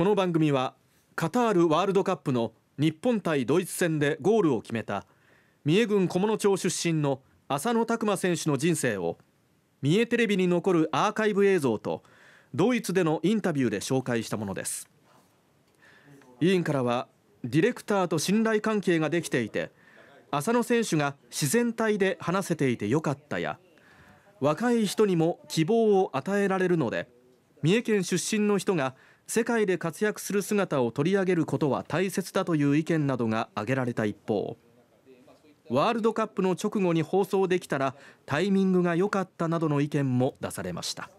この番組はカタールワールドカップの日本対ドイツ戦でゴールを決めた三重郡菰野町出身の浅野拓磨選手の人生を三重テレビに残るアーカイブ映像とドイツでのインタビューで紹介したものです委員からはディレクターと信頼関係ができていて浅野選手が自然体で話せていてよかったや若い人にも希望を与えられるので三重県出身の人が世界で活躍する姿を取り上げることは大切だという意見などが挙げられた一方ワールドカップの直後に放送できたらタイミングが良かったなどの意見も出されました。